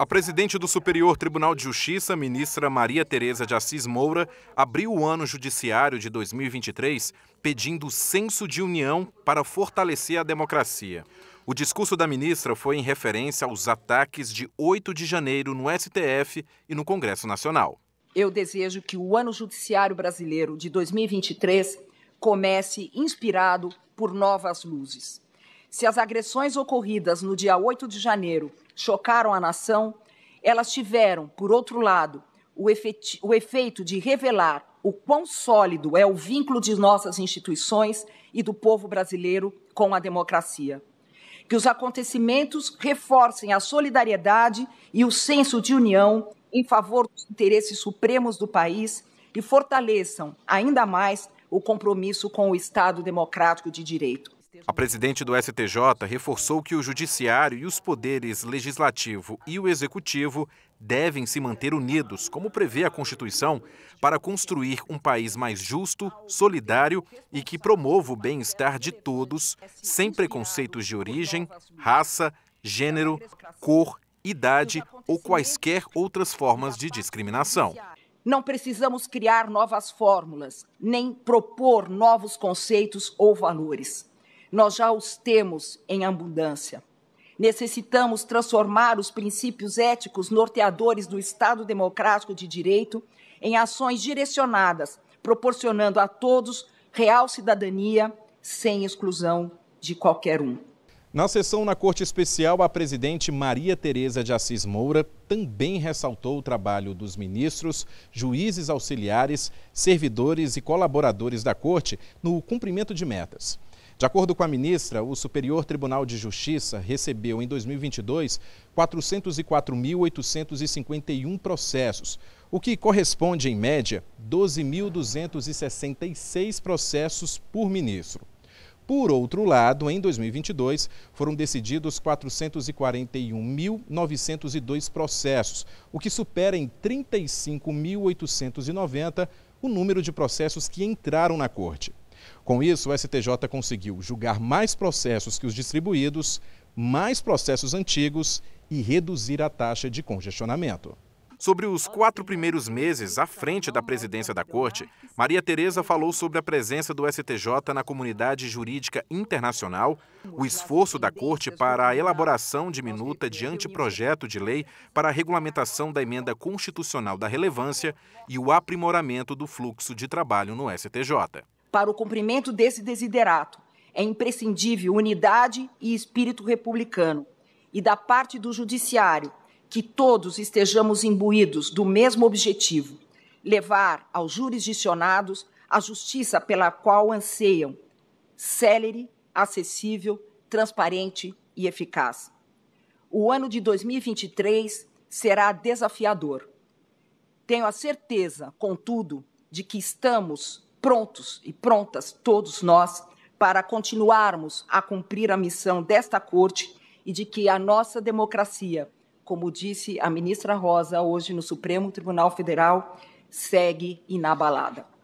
A presidente do Superior Tribunal de Justiça, ministra Maria Tereza de Assis Moura, abriu o ano judiciário de 2023 pedindo senso de união para fortalecer a democracia. O discurso da ministra foi em referência aos ataques de 8 de janeiro no STF e no Congresso Nacional. Eu desejo que o ano judiciário brasileiro de 2023 comece inspirado por novas luzes. Se as agressões ocorridas no dia 8 de janeiro chocaram a nação, elas tiveram, por outro lado, o, efeito, o efeito de revelar o quão sólido é o vínculo de nossas instituições e do povo brasileiro com a democracia. Que os acontecimentos reforcem a solidariedade e o senso de união em favor dos interesses supremos do país e fortaleçam ainda mais o compromisso com o Estado democrático de direito. A presidente do STJ reforçou que o Judiciário e os poderes legislativo e o executivo devem se manter unidos, como prevê a Constituição, para construir um país mais justo, solidário e que promova o bem-estar de todos, sem preconceitos de origem, raça, gênero, cor, idade ou quaisquer outras formas de discriminação. Não precisamos criar novas fórmulas, nem propor novos conceitos ou valores nós já os temos em abundância. Necessitamos transformar os princípios éticos norteadores do Estado democrático de direito em ações direcionadas, proporcionando a todos real cidadania sem exclusão de qualquer um. Na sessão na Corte Especial, a presidente Maria Tereza de Assis Moura também ressaltou o trabalho dos ministros, juízes auxiliares, servidores e colaboradores da Corte no cumprimento de metas. De acordo com a ministra, o Superior Tribunal de Justiça recebeu em 2022 404.851 processos, o que corresponde, em média, 12.266 processos por ministro. Por outro lado, em 2022, foram decididos 441.902 processos, o que supera em 35.890 o número de processos que entraram na corte. Com isso, o STJ conseguiu julgar mais processos que os distribuídos, mais processos antigos e reduzir a taxa de congestionamento. Sobre os quatro primeiros meses à frente da presidência da Corte, Maria Tereza falou sobre a presença do STJ na comunidade jurídica internacional, o esforço da Corte para a elaboração de minuta de anteprojeto de lei para a regulamentação da emenda constitucional da relevância e o aprimoramento do fluxo de trabalho no STJ para o cumprimento desse desiderato. É imprescindível unidade e espírito republicano. E da parte do Judiciário, que todos estejamos imbuídos do mesmo objetivo: levar aos jurisdicionados a justiça pela qual anseiam, célere, acessível, transparente e eficaz. O ano de 2023 será desafiador. Tenho a certeza, contudo, de que estamos prontos e prontas, todos nós, para continuarmos a cumprir a missão desta Corte e de que a nossa democracia, como disse a ministra Rosa hoje no Supremo Tribunal Federal, segue inabalada.